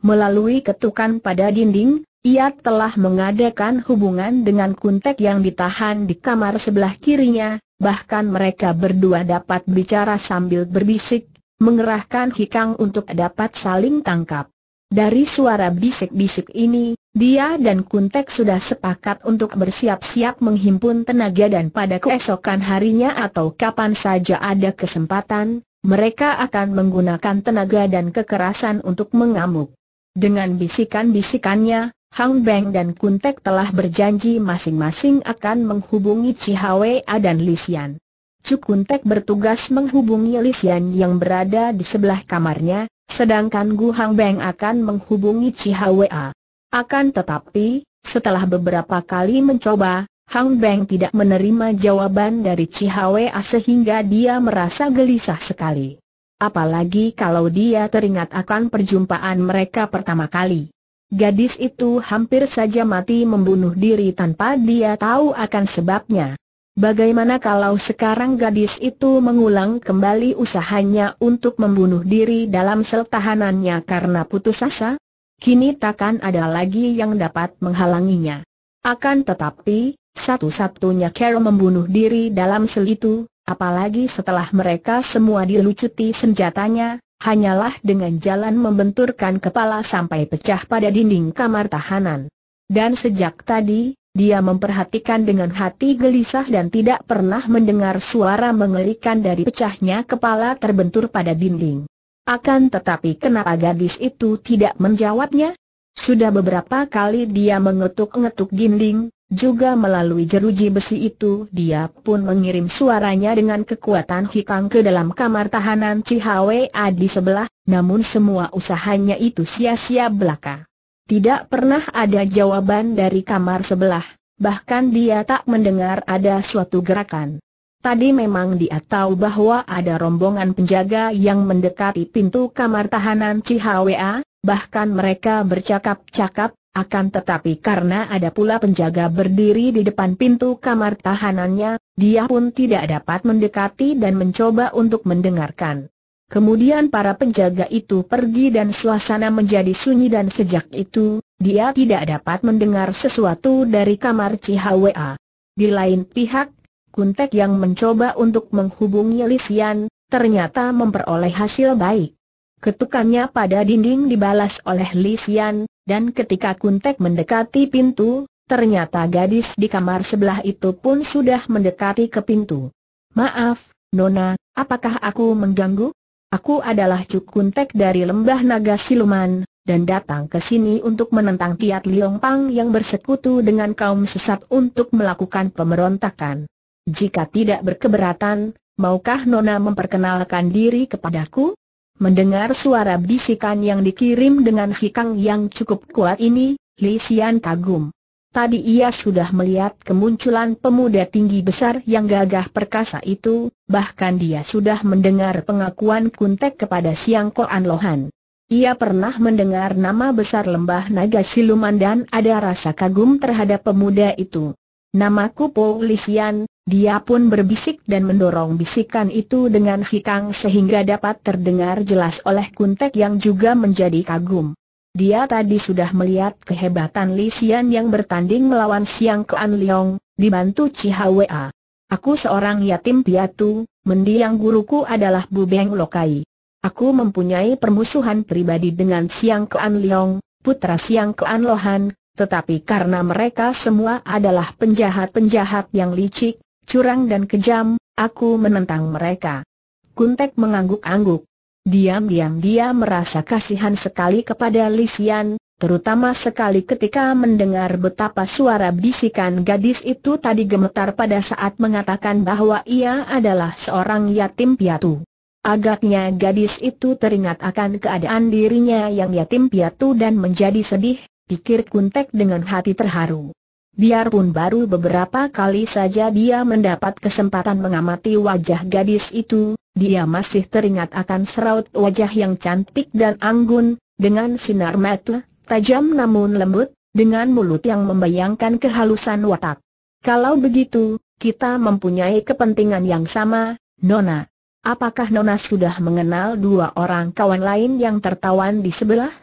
Melalui ketukan pada dinding, ia telah mengadakan hubungan dengan kuntek yang ditahan di kamar sebelah kirinya, bahkan mereka berdua dapat bicara sambil berbisik, mengerahkan hikang untuk dapat saling tangkap. Dari suara bisik-bisik ini, dia dan Kuntek sudah sepakat untuk bersiap-siap menghimpun tenaga dan pada keesokan harinya atau kapan saja ada kesempatan, mereka akan menggunakan tenaga dan kekerasan untuk mengamuk. Dengan bisikan-bisikannya, Hang Beng dan Kuntek telah berjanji masing-masing akan menghubungi Cihawa dan Lisian. Cukuntek bertugas menghubungi Lisian yang berada di sebelah kamarnya, sedangkan Gu Hang Beng akan menghubungi Cihwa. Akan tetapi, setelah beberapa kali mencoba, Hang Beng tidak menerima jawaban dari Cihwa sehingga dia merasa gelisah sekali. Apalagi kalau dia teringat akan perjumpaan mereka pertama kali. Gadis itu hampir saja mati membunuh diri tanpa dia tahu akan sebabnya. Bagaimana kalau sekarang gadis itu mengulang kembali usahanya untuk membunuh diri dalam sel tahanannya karena putus asa? Kini takkan ada lagi yang dapat menghalanginya. Akan tetapi, satu-satunya Carol membunuh diri dalam sel itu, apalagi setelah mereka semua dilucuti senjatanya, hanyalah dengan jalan membenturkan kepala sampai pecah pada dinding kamar tahanan. Dan sejak tadi, dia memperhatikan dengan hati gelisah dan tidak pernah mendengar suara mengerikan dari pecahnya kepala terbentur pada dinding. Akan tetapi kenapa gadis itu tidak menjawabnya? Sudah beberapa kali dia mengetuk-ngetuk dinding, juga melalui jeruji besi itu dia pun mengirim suaranya dengan kekuatan hikang ke dalam kamar tahanan Cihwe di sebelah, namun semua usahanya itu sia-sia belaka. Tidak pernah ada jawaban dari kamar sebelah, bahkan dia tak mendengar ada suatu gerakan. Tadi memang dia tahu bahwa ada rombongan penjaga yang mendekati pintu kamar tahanan Cihawa, bahkan mereka bercakap-cakap, akan tetapi karena ada pula penjaga berdiri di depan pintu kamar tahanannya, dia pun tidak dapat mendekati dan mencoba untuk mendengarkan. Kemudian para penjaga itu pergi dan suasana menjadi sunyi dan sejak itu, dia tidak dapat mendengar sesuatu dari kamar Cihwa. Di lain pihak, Kuntek yang mencoba untuk menghubungi Lisian, ternyata memperoleh hasil baik. Ketukannya pada dinding dibalas oleh Lisian, dan ketika Kuntek mendekati pintu, ternyata gadis di kamar sebelah itu pun sudah mendekati ke pintu. Maaf, Nona, apakah aku mengganggu? Aku adalah Cukuntek dari lembah naga siluman, dan datang ke sini untuk menentang Tiat Liong Pang yang bersekutu dengan kaum sesat untuk melakukan pemberontakan. Jika tidak berkeberatan, maukah Nona memperkenalkan diri kepadaku? Mendengar suara bisikan yang dikirim dengan hikang yang cukup kuat ini, Li Xian kagum. Tadi ia sudah melihat kemunculan pemuda tinggi besar yang gagah perkasa itu, bahkan dia sudah mendengar pengakuan Kuntek kepada Siang Koan Lohan. Ia pernah mendengar nama besar lembah naga siluman dan ada rasa kagum terhadap pemuda itu. Namaku Polisian, dia pun berbisik dan mendorong bisikan itu dengan hikang sehingga dapat terdengar jelas oleh Kuntek yang juga menjadi kagum. Dia tadi sudah melihat kehebatan Li Xian yang bertanding melawan Siang Kean Leong, dibantu Chi Hwa. Aku seorang yatim piatu, mendiang guruku adalah Bu Beng Lokai. Aku mempunyai permusuhan pribadi dengan Siang Kean Leong, putra Siang Kean Lohan, tetapi karena mereka semua adalah penjahat-penjahat yang licik, curang dan kejam, aku menentang mereka. Kuntek mengangguk-angguk. Diam-diam dia merasa kasihan sekali kepada Lisian, terutama sekali ketika mendengar betapa suara bisikan gadis itu tadi gemetar pada saat mengatakan bahwa ia adalah seorang yatim piatu. Agaknya gadis itu teringat akan keadaan dirinya yang yatim piatu dan menjadi sedih, pikir Kuntek dengan hati terharu. Biarpun baru beberapa kali saja dia mendapat kesempatan mengamati wajah gadis itu, dia masih teringat akan seraut wajah yang cantik dan anggun, dengan sinar mata tajam namun lembut, dengan mulut yang membayangkan kehalusan watak. Kalau begitu, kita mempunyai kepentingan yang sama, Nona. Apakah Nona sudah mengenal dua orang kawan lain yang tertawan di sebelah?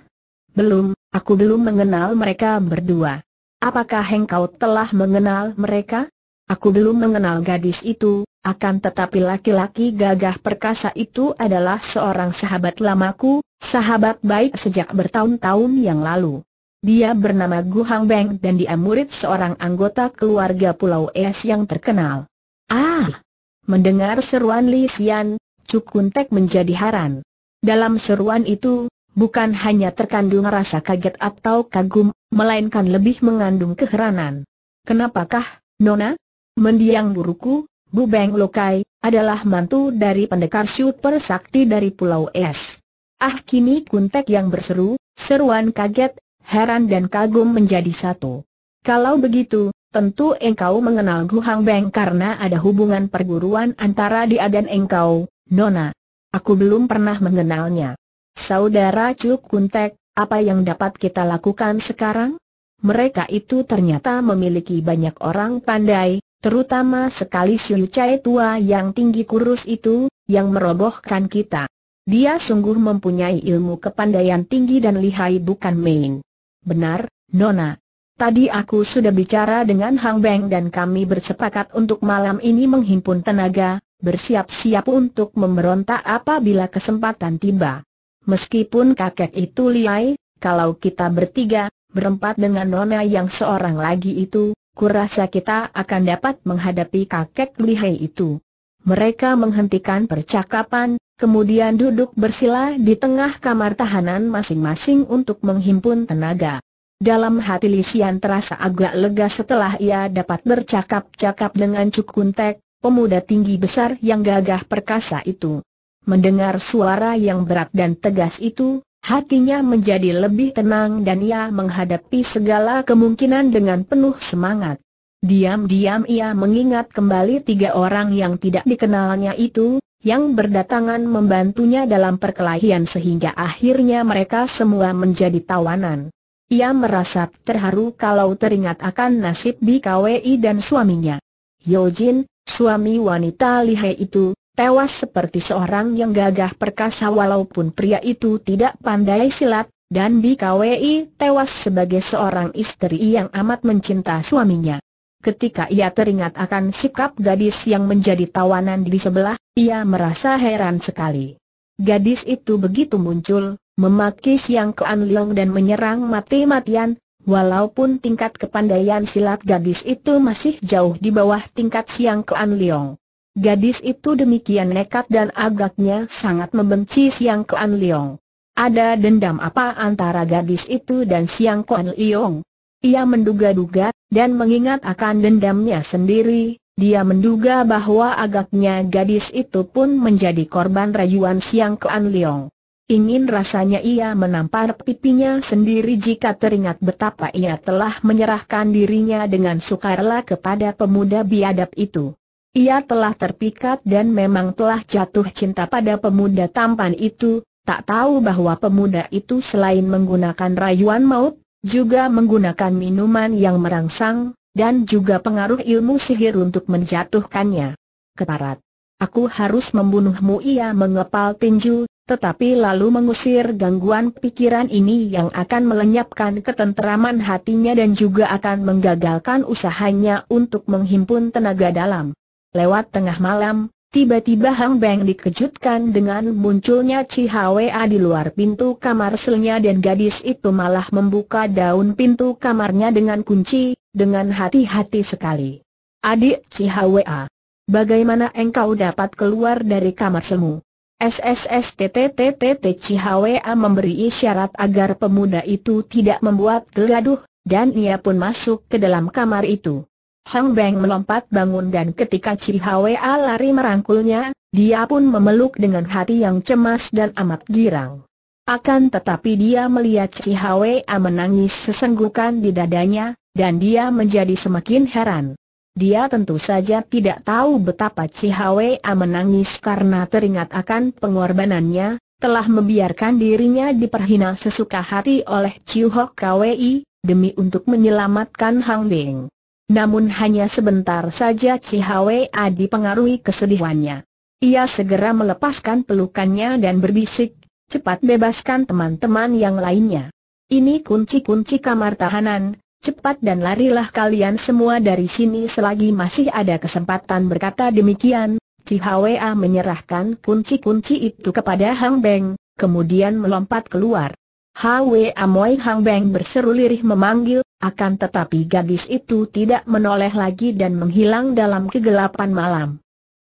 Belum, aku belum mengenal mereka berdua. Apakah engkau telah mengenal mereka? Aku belum mengenal gadis itu, akan tetapi laki-laki gagah perkasa itu adalah seorang sahabat lamaku, sahabat baik sejak bertahun-tahun yang lalu. Dia bernama Gu Hang Beng dan dia murid seorang anggota keluarga Pulau Es yang terkenal. Ah! Mendengar seruan Li Xian, Cukun Tek menjadi haran. Dalam seruan itu, bukan hanya terkandung rasa kaget atau kagum, melainkan lebih mengandung keheranan. Kenapakah, Nona? Mendiang buruku, Bu Beng Lokai, adalah mantu dari pendekar super sakti dari Pulau Es. Ah kini Kuntek yang berseru, seruan kaget, heran dan kagum menjadi satu. Kalau begitu, tentu engkau mengenal Gu Hang Beng karena ada hubungan perguruan antara dia dan engkau, Nona. Aku belum pernah mengenalnya. Saudara Cuk Kuntek, apa yang dapat kita lakukan sekarang? Mereka itu ternyata memiliki banyak orang pandai, Terutama sekali Siu Chai tua yang tinggi kurus itu, yang merobohkan kita. Dia sungguh mempunyai ilmu kepandaian tinggi dan lihai bukan main. Benar, Nona. Tadi aku sudah bicara dengan Hang Beng dan kami bersepakat untuk malam ini menghimpun tenaga, bersiap-siap untuk memberontak apabila kesempatan tiba. Meskipun kakek itu lihai, kalau kita bertiga, berempat dengan Nona yang seorang lagi itu, kurasa kita akan dapat menghadapi kakek lihai itu. Mereka menghentikan percakapan, kemudian duduk bersila di tengah kamar tahanan masing-masing untuk menghimpun tenaga. Dalam hati Lisian terasa agak lega setelah ia dapat bercakap-cakap dengan Cukuntek, pemuda tinggi besar yang gagah perkasa itu. Mendengar suara yang berat dan tegas itu, Hatinya menjadi lebih tenang dan ia menghadapi segala kemungkinan dengan penuh semangat. Diam-diam ia mengingat kembali tiga orang yang tidak dikenalnya itu, yang berdatangan membantunya dalam perkelahian sehingga akhirnya mereka semua menjadi tawanan. Ia merasa terharu kalau teringat akan nasib BKWI dan suaminya. Yojin, suami wanita lihai itu, tewas seperti seorang yang gagah perkasa walaupun pria itu tidak pandai silat, dan BKWI tewas sebagai seorang istri yang amat mencinta suaminya. Ketika ia teringat akan sikap gadis yang menjadi tawanan di sebelah, ia merasa heran sekali. Gadis itu begitu muncul, memaki Siang Kean Leong dan menyerang mati-matian, walaupun tingkat kepandaian silat gadis itu masih jauh di bawah tingkat Siang Kean Leong. Gadis itu demikian nekat dan agaknya sangat membenci Siang Kuan Liong. Ada dendam apa antara gadis itu dan Siang Kuan Liong? Ia menduga-duga, dan mengingat akan dendamnya sendiri, dia menduga bahwa agaknya gadis itu pun menjadi korban rayuan Siang Kuan Liong. Ingin rasanya ia menampar pipinya sendiri jika teringat betapa ia telah menyerahkan dirinya dengan sukarela kepada pemuda biadab itu. Ia telah terpikat dan memang telah jatuh cinta pada pemuda tampan itu, tak tahu bahwa pemuda itu selain menggunakan rayuan maut, juga menggunakan minuman yang merangsang, dan juga pengaruh ilmu sihir untuk menjatuhkannya. Keparat. Aku harus membunuhmu ia mengepal tinju, tetapi lalu mengusir gangguan pikiran ini yang akan melenyapkan ketenteraman hatinya dan juga akan menggagalkan usahanya untuk menghimpun tenaga dalam. Lewat tengah malam, tiba-tiba Hang Beng dikejutkan dengan munculnya Chi Hwa di luar pintu kamar selnya dan gadis itu malah membuka daun pintu kamarnya dengan kunci, dengan hati-hati sekali. Adik Chi Hwa, bagaimana engkau dapat keluar dari kamar semu? SSSTTTTT Hwa memberi isyarat agar pemuda itu tidak membuat geladuh, dan ia pun masuk ke dalam kamar itu. Hang Beng melompat bangun dan ketika Hwa lari merangkulnya, dia pun memeluk dengan hati yang cemas dan amat girang. Akan tetapi dia melihat Hwa menangis sesenggukan di dadanya, dan dia menjadi semakin heran. Dia tentu saja tidak tahu betapa Hwa menangis karena teringat akan pengorbanannya, telah membiarkan dirinya diperhina sesuka hati oleh Chiu Hok Kwi, demi untuk menyelamatkan Hang Beng. Namun hanya sebentar saja Adi pengaruhi kesedihannya. Ia segera melepaskan pelukannya dan berbisik, cepat bebaskan teman-teman yang lainnya. Ini kunci-kunci kamar tahanan, cepat dan larilah kalian semua dari sini selagi masih ada kesempatan berkata demikian. Adi menyerahkan kunci-kunci itu kepada Hang Beng, kemudian melompat keluar. Hwe Amoy Hang Beng berseru lirih memanggil, akan tetapi gadis itu tidak menoleh lagi dan menghilang dalam kegelapan malam.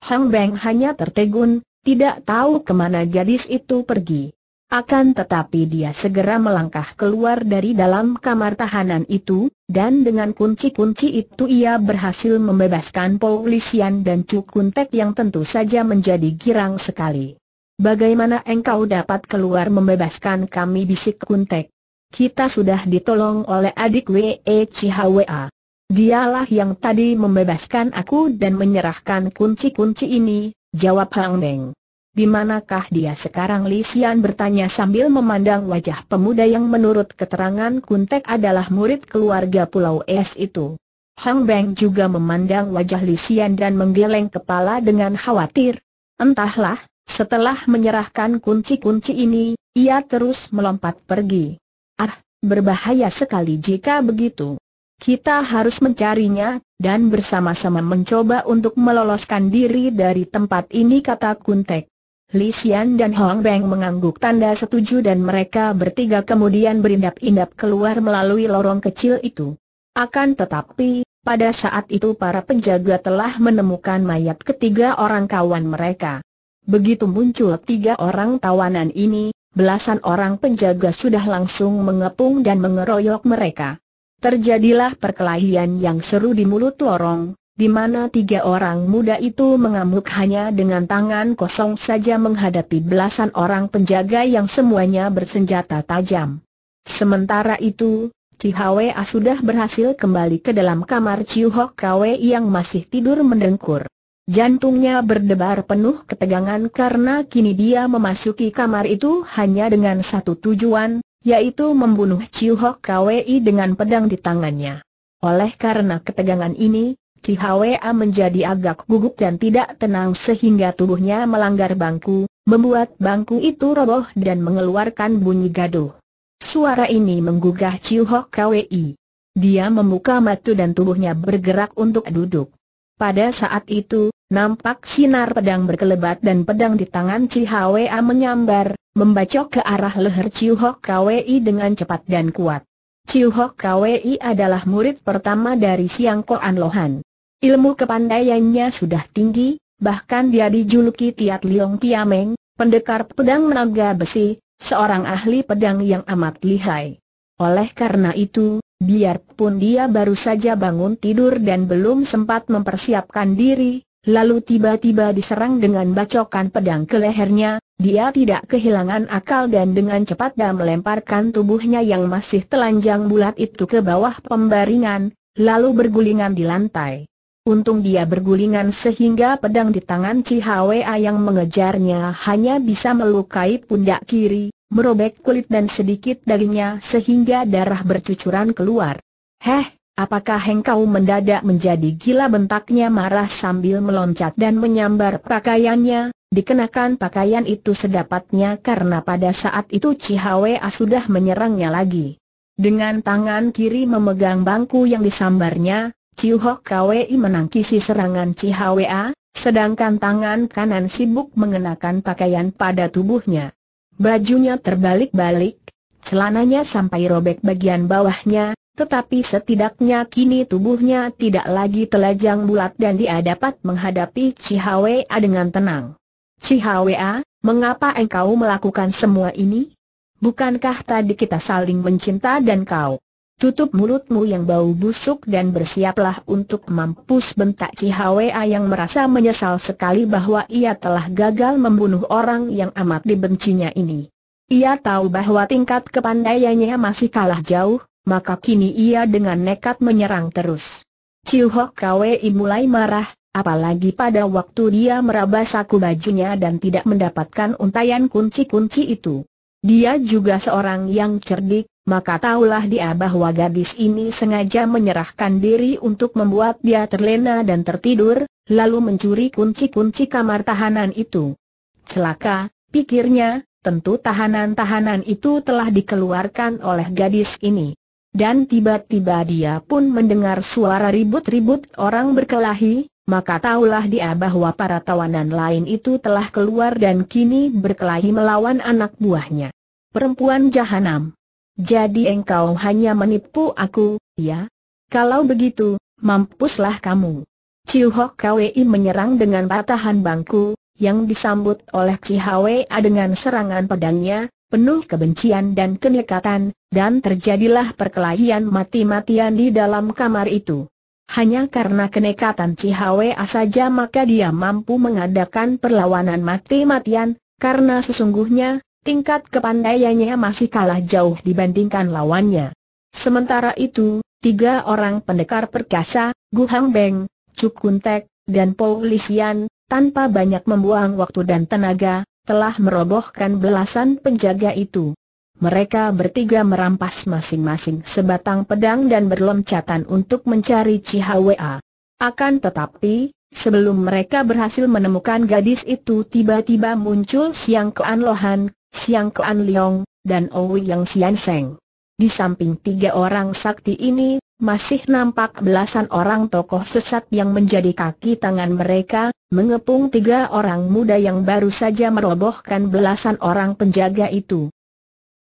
Hang Beng hanya tertegun, tidak tahu kemana gadis itu pergi. Akan tetapi dia segera melangkah keluar dari dalam kamar tahanan itu, dan dengan kunci-kunci itu ia berhasil membebaskan Polisian dan Cukuntek yang tentu saja menjadi girang sekali. Bagaimana engkau dapat keluar membebaskan kami bisik kuntek? Kita sudah ditolong oleh adik W.E. Cihawa. Dialah yang tadi membebaskan aku dan menyerahkan kunci-kunci ini, jawab Hang Neng. Di manakah dia sekarang? Xian bertanya sambil memandang wajah pemuda yang menurut keterangan Kuntek adalah murid keluarga Pulau Es itu. Hang Beng juga memandang wajah Xian dan menggeleng kepala dengan khawatir. Entahlah, setelah menyerahkan kunci-kunci ini, ia terus melompat pergi. Ah, berbahaya sekali jika begitu. Kita harus mencarinya, dan bersama-sama mencoba untuk meloloskan diri dari tempat ini kata Kuntek. Li Xian dan Hong Beng mengangguk tanda setuju dan mereka bertiga kemudian berindap-indap keluar melalui lorong kecil itu. Akan tetapi, pada saat itu para penjaga telah menemukan mayat ketiga orang kawan mereka. Begitu muncul tiga orang tawanan ini, belasan orang penjaga sudah langsung mengepung dan mengeroyok mereka. Terjadilah perkelahian yang seru di mulut lorong, di mana tiga orang muda itu mengamuk hanya dengan tangan kosong saja menghadapi belasan orang penjaga yang semuanya bersenjata tajam. Sementara itu, Cihwe sudah berhasil kembali ke dalam kamar Ciuhok Kwe yang masih tidur mendengkur. Jantungnya berdebar penuh ketegangan karena kini dia memasuki kamar itu hanya dengan satu tujuan, yaitu membunuh Chiu Hok Kwei dengan pedang di tangannya. Oleh karena ketegangan ini, Cihwa menjadi agak gugup dan tidak tenang sehingga tubuhnya melanggar bangku, membuat bangku itu roboh dan mengeluarkan bunyi gaduh. Suara ini menggugah Chiu Hok Kwei. Dia membuka mata dan tubuhnya bergerak untuk duduk. Pada saat itu, Nampak sinar pedang berkelebat dan pedang di tangan Chi menyambar, membacok ke arah leher Chiu Hok Kwei dengan cepat dan kuat. Chiu Hok Kwei adalah murid pertama dari Siang Koan Lohan. Ilmu kepandaiannya sudah tinggi, bahkan dia dijuluki Tiat Liong Tiameng, pendekar pedang naga besi, seorang ahli pedang yang amat lihai. Oleh karena itu, biarpun dia baru saja bangun tidur dan belum sempat mempersiapkan diri, lalu tiba-tiba diserang dengan bacokan pedang ke lehernya, dia tidak kehilangan akal dan dengan cepat dia melemparkan tubuhnya yang masih telanjang bulat itu ke bawah pembaringan, lalu bergulingan di lantai. Untung dia bergulingan sehingga pedang di tangan Cihwa yang mengejarnya hanya bisa melukai pundak kiri, merobek kulit dan sedikit dagingnya sehingga darah bercucuran keluar. Heh, Apakah hengkau mendadak menjadi gila bentaknya marah sambil meloncat dan menyambar pakaiannya, dikenakan pakaian itu sedapatnya karena pada saat itu Cihawea sudah menyerangnya lagi. Dengan tangan kiri memegang bangku yang disambarnya, Ciuhok menangkisi serangan Cihawea, sedangkan tangan kanan sibuk mengenakan pakaian pada tubuhnya. Bajunya terbalik-balik, celananya sampai robek bagian bawahnya, tetapi setidaknya kini tubuhnya tidak lagi telanjang bulat dan dia dapat menghadapi Cihawea dengan tenang. Cihawea, mengapa engkau melakukan semua ini? Bukankah tadi kita saling mencinta dan kau? Tutup mulutmu yang bau busuk dan bersiaplah untuk mampus bentak Cihawea yang merasa menyesal sekali bahwa ia telah gagal membunuh orang yang amat dibencinya ini. Ia tahu bahwa tingkat kepandaiannya masih kalah jauh, maka kini ia dengan nekat menyerang terus. Chiu Hok Kwei mulai marah, apalagi pada waktu dia meraba saku bajunya dan tidak mendapatkan untayan kunci-kunci itu. Dia juga seorang yang cerdik, maka tahulah dia bahwa gadis ini sengaja menyerahkan diri untuk membuat dia terlena dan tertidur, lalu mencuri kunci-kunci kamar tahanan itu. Celaka, pikirnya, tentu tahanan-tahanan itu telah dikeluarkan oleh gadis ini dan tiba-tiba dia pun mendengar suara ribut-ribut orang berkelahi, maka tahulah dia bahwa para tawanan lain itu telah keluar dan kini berkelahi melawan anak buahnya. Perempuan jahanam. Jadi engkau hanya menipu aku, ya? Kalau begitu, mampuslah kamu. Ciu Hok Kwei menyerang dengan patahan bangku, yang disambut oleh Ci Hwa dengan serangan pedangnya, penuh kebencian dan kenekatan, dan terjadilah perkelahian mati-matian di dalam kamar itu. Hanya karena kenekatan Cihawea saja maka dia mampu mengadakan perlawanan mati-matian, karena sesungguhnya, tingkat kepandaiannya masih kalah jauh dibandingkan lawannya. Sementara itu, tiga orang pendekar perkasa, Gu Hang Beng, Chu Kun Tek, dan Paulisian, tanpa banyak membuang waktu dan tenaga, telah merobohkan belasan penjaga itu. Mereka bertiga merampas masing-masing sebatang pedang dan berloncatan untuk mencari Cihwa. Akan tetapi, sebelum mereka berhasil menemukan gadis itu tiba-tiba muncul Siang Kean Lohan, Siang Kean Leong, dan Owi Yang Sian Seng. Di samping tiga orang sakti ini, masih nampak belasan orang tokoh sesat yang menjadi kaki tangan mereka, mengepung tiga orang muda yang baru saja merobohkan belasan orang penjaga itu.